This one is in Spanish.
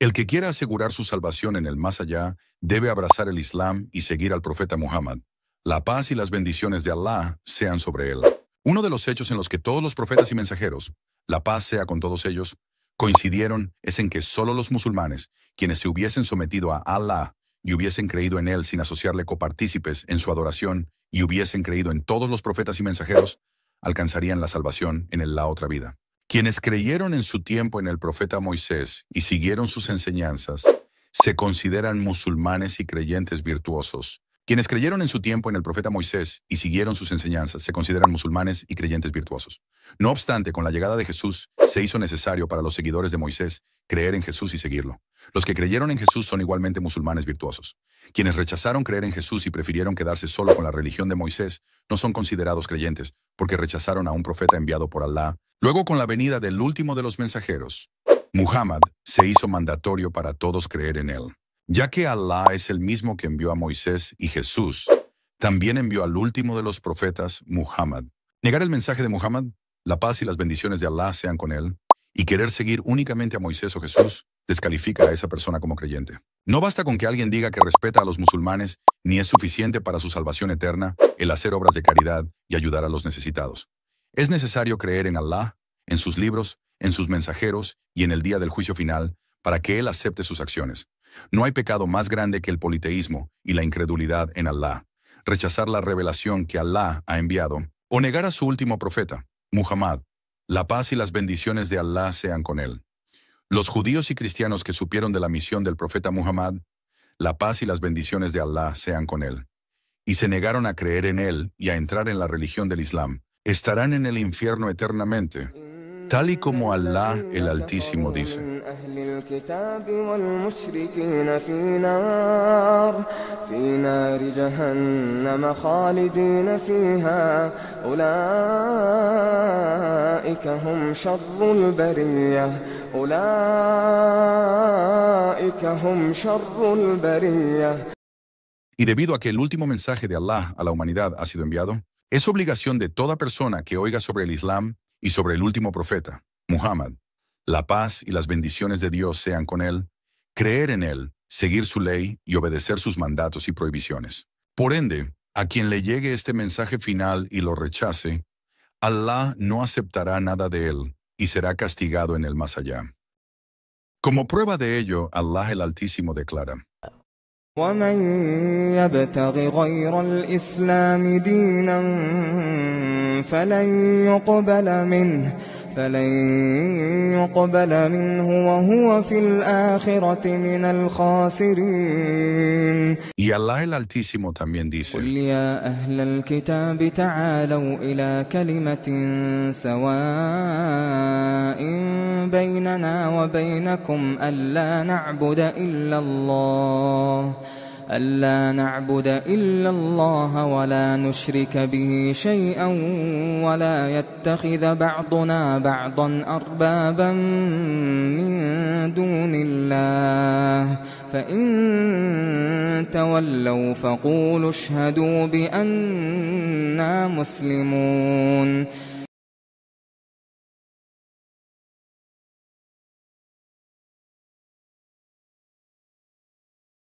El que quiera asegurar su salvación en el más allá debe abrazar el Islam y seguir al profeta Muhammad. La paz y las bendiciones de Allah sean sobre él. Uno de los hechos en los que todos los profetas y mensajeros, la paz sea con todos ellos, coincidieron es en que solo los musulmanes, quienes se hubiesen sometido a Allah y hubiesen creído en él sin asociarle copartícipes en su adoración y hubiesen creído en todos los profetas y mensajeros, alcanzarían la salvación en la otra vida. Quienes creyeron en su tiempo en el profeta Moisés y siguieron sus enseñanzas, se consideran musulmanes y creyentes virtuosos. Quienes creyeron en su tiempo en el profeta Moisés y siguieron sus enseñanzas, se consideran musulmanes y creyentes virtuosos. No obstante, con la llegada de Jesús, se hizo necesario para los seguidores de Moisés creer en Jesús y seguirlo. Los que creyeron en Jesús son igualmente musulmanes virtuosos. Quienes rechazaron creer en Jesús y prefirieron quedarse solo con la religión de Moisés no son considerados creyentes, porque rechazaron a un profeta enviado por Alá. Luego, con la venida del último de los mensajeros, Muhammad se hizo mandatorio para todos creer en él. Ya que Alá es el mismo que envió a Moisés y Jesús, también envió al último de los profetas, Muhammad. Negar el mensaje de Muhammad, la paz y las bendiciones de Alá sean con él, y querer seguir únicamente a Moisés o Jesús, descalifica a esa persona como creyente. No basta con que alguien diga que respeta a los musulmanes, ni es suficiente para su salvación eterna el hacer obras de caridad y ayudar a los necesitados. Es necesario creer en Allah, en sus libros, en sus mensajeros y en el día del juicio final para que Él acepte sus acciones. No hay pecado más grande que el politeísmo y la incredulidad en Allah, rechazar la revelación que Allah ha enviado o negar a su último profeta, Muhammad. La paz y las bendiciones de Allah sean con él. Los judíos y cristianos que supieron de la misión del profeta Muhammad, la paz y las bendiciones de Allah sean con él, y se negaron a creer en él y a entrar en la religión del Islam, estarán en el infierno eternamente tal y como Alá el Altísimo dice. Y debido a que el último mensaje de Allah a la humanidad ha sido enviado, es obligación de toda persona que oiga sobre el Islam y sobre el último profeta, Muhammad, la paz y las bendiciones de Dios sean con él, creer en él, seguir su ley y obedecer sus mandatos y prohibiciones. Por ende, a quien le llegue este mensaje final y lo rechace, Allah no aceptará nada de él y será castigado en el más allá. Como prueba de ello, Allah el Altísimo declara, ومن يبتغ غير الإسلام دينا فلن يقبل منه فلن يقبل منه وهو في الآخرة من الخاسرين Y Allah el Altísimo también dice قل يا أهل الكتاب تعالوا إلى كلمة سواء بيننا وبينكم ألا نعبد إلا الله ألا نعبد إلا الله ولا نشرك به شيئا ولا يتخذ بعضنا بعضا أربابا من دون الله فإن تولوا فقولوا اشهدوا بأنا مسلمون